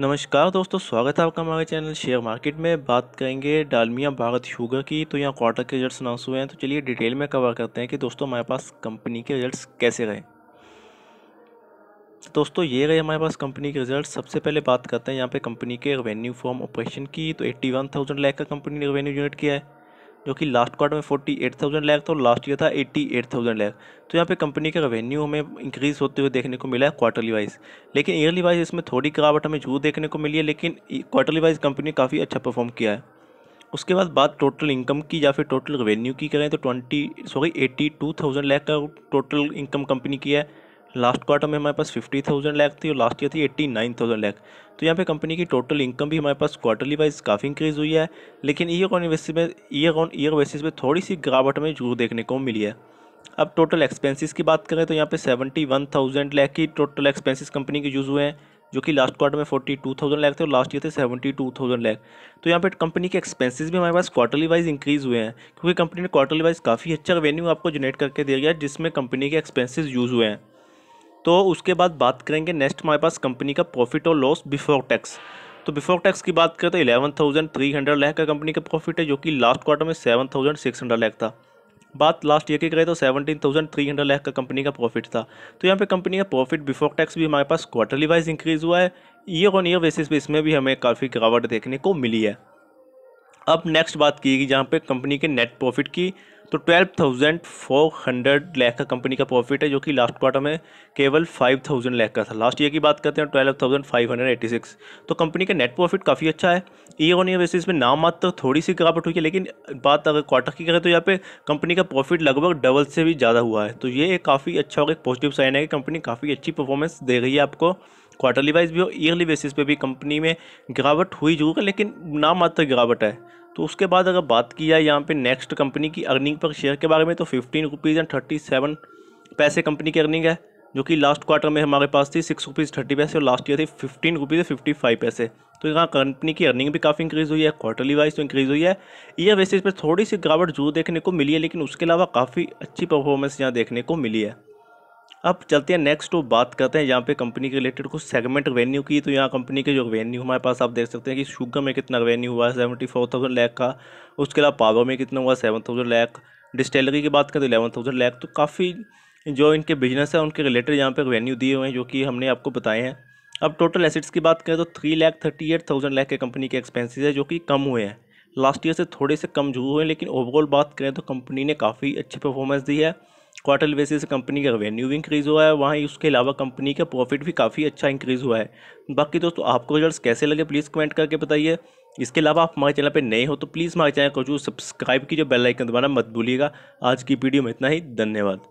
नमस्कार दोस्तों स्वागत है आपका हमारे चैनल शेयर मार्केट में बात करेंगे डालमिया भारत शुगर की तो यहाँ क्वार्टर के रिजल्ट्स अनाउंस हुए हैं तो चलिए डिटेल में कवर करते हैं कि दोस्तों हमारे पास कंपनी के रिजल्ट्स कैसे रहे दोस्तों ये रहे हमारे पास कंपनी के रिजल्ट सबसे पहले बात करते हैं यहाँ पे कंपनी के रेवेन्यू फॉर्म ऑपरेशन की तो एट्टी वन थाउजेंड का कंपनी ने रेवेन्यू यूनिट किया है जो कि लास्ट क्वार्टर में फोर्टी एट थाउजेंड लैख था और लास्ट ईयर था एट्टी एट थाउजेंड लैख तो यहाँ पे कंपनी का रेवेन्यू हमें इंक्रीज़ होते हुए देखने को मिला है क्वार्टरली वाइज लेकिन ईयरली वाइज इसमें थोड़ी गिरावट हमें जरूर देखने को मिली है लेकिन क्वार्टरली वाइज कंपनी काफ़ी अच्छा परफॉर्म किया है उसके बाद बात टोटल इनकम की या फिर टोटल रेवेन्यू की करें तो twenty sorry eighty two thousand lakh का टोटल इनकम कंपनी की है लास्ट क्वार्टर में हमारे पास फिफ्टी थाउजेंड लैक थी और लास्ट ईयर थी एट्टी नाइन थाउजेंड लैक तो यहाँ पे कंपनी की टोटल इनकम भी हमारे पास क्वार्टरली वाइज काफ़ी इंक्रीज़ हुई है लेकिन ईयर ऑन बेसिस में ईयर ऑन ईयर बेसिस पे थोड़ी सी गिरावट हमें जरूर देखने को मिली है अब टोटल एक्सपेंसिस की बात करें तो यहाँ पर सेवेंटी वन थाउजेंड लैख की टोटल एक्सपेंसिस कंपनी के यूज़ हुए हैं जो कि लास्ट क्वार्टर में फोर्टी टू थाउजेंड लैक थे और लास्ट ईयर थे सेवेंटी टू थाउजेंड लैक तो यहाँ पे कंपनी के एक्सपेंसेस भी हमारे पास क्वार्टरली वाइज इंक्रीज़ हुए हैं क्योंकि कंपनी ने क्वार्टरली वाइज काफ़ी अच्छा रेवेन्यू आपको जनरेट करके दिया गया जिसमें कंपनी के एक्सपेंसेस यूज़ हुए हैं तो उसके बाद बात करेंगे नेक्स्ट हमारे पास कंपनी का प्रॉफिट और लॉस बिफोर टैक्स तो बिफोर टैक्स की बात करें तो eleven thousand three hundred lakh का कंपनी का प्रॉफिट है जो कि लास्ट क्वार्टर में seven thousand six hundred lakh था बात लास्ट ईयर की करें तो seventeen thousand three hundred lakh का कंपनी का प्रॉफिट था तो यहाँ पे कंपनी का प्रॉफिट बिफोर टैक्स भी हमारे पास क्वार्टरली वाइज इंक्रीज हुआ है ईयर ऑन ईयर बेसिस पे इसमें भी हमें काफ़ी गिरावट देखने को मिली है अब नेक्स्ट बात की गई जहाँ पे कंपनी के नेट प्रॉफिट की तो twelve thousand four hundred lakh का कंपनी का प्रॉफिट है जो कि लास्ट क्वार्टर में केवल फाइव थाउजेंड लैख का था लास्ट ईयर की बात करते हैं twelve thousand five hundred eighty six तो कंपनी का नेट प्रॉफिट काफ़ी अच्छा है ईयर ऑन ईयर बेसिस में नाम मात्र थोड़ी सी गिरावट हुई है लेकिन बात अगर क्वार्टर की करें तो यहाँ पे कंपनी का प्रॉफिट लगभग डबल से भी ज़्यादा हुआ है तो ये एक काफ़ी अच्छा और एक पॉजिटिव साइन है कि कंपनी काफ़ी अच्छी परफॉर्मेंस दे रही है आपको क्वार्टरली वाइज भी हो ईयरली बेसिस पे भी कंपनी में गिरावट हुई जरूर है लेकिन नाम मात्र गिरावट है तो उसके बाद अगर बात की जाए यहाँ पे नेक्स्ट कंपनी की अर्निंग पर शेयर के बारे में तो fifteen rupees and thirty seven paise company की अर्निंग है जो कि लास्ट क्वार्टर में हमारे पास थी सिक्स रुपीज़ थर्टी पैसे और लास्ट ईयर थी fifteen rupees fifty five paise तो यहाँ कंपनी की अर्निंग भी काफ़ी इंक्रीज़ हुई है क्वार्टरली वाइज तो इंक्रीज़ हुई है ईयर बेसिस पर थोड़ी सी गिरावट जरूर देखने को मिली है लेकिन उसके अलावा काफ़ी अच्छी परफॉर्मेंस यहाँ देखने को मिली है अब चलते हैं नेक्स्ट वो तो बात करते हैं यहाँ पे कंपनी के रिलेटेड कुछ सेगमेंट रेवेन्यू की तो यहाँ कंपनी के जो रेवेन्यू हमारे पास आप देख सकते हैं कि शुगर में कितना रेवेन्यू हुआ है सेवेंटी फोर थाउजेंड लैक का उसके अलावा पावर में कितना हुआ सेवन थाउजेंड लैक डिस्टेलरी की बात करें तो इलेवन थाउजेंड लैक तो काफ़ी जो इनके बिजनेस है उनके रिलेटेड यहाँ पर रेवेन्यू दिए हुए हैं जो कि हमने आपको बताए हैं अब टोटल एसेट्स की बात करें तो three lakh thirty eight thousand lakh के कंपनी के एक्सपेंसिस है जो कि कम हुए हैं लास्ट ईयर से थोड़े से कम जरूर हुए लेकिन ओवरऑल बात करें तो कंपनी ने काफ़ी अच्छी परफॉर्मेंस दी है क्वार्टर बेसिस से कंपनी का रेवेन्यू भी इंक्रीज़ हुआ है वहाँ उसके अलावा कंपनी का प्रॉफिट भी काफ़ी अच्छा इंक्रीज़ हुआ है बाकी दोस्तों आपको रिजल्ट कैसे लगे प्लीज़ कमेंट करके बताइए इसके अलावा आप हमारे चैनल पर नए हो तो प्लीज़ हमारे चैनल को जो सब्सक्राइब कीजिए बेल आइकन दबाना मत भूलिएगा आज की वीडियो में इतना ही धन्यवाद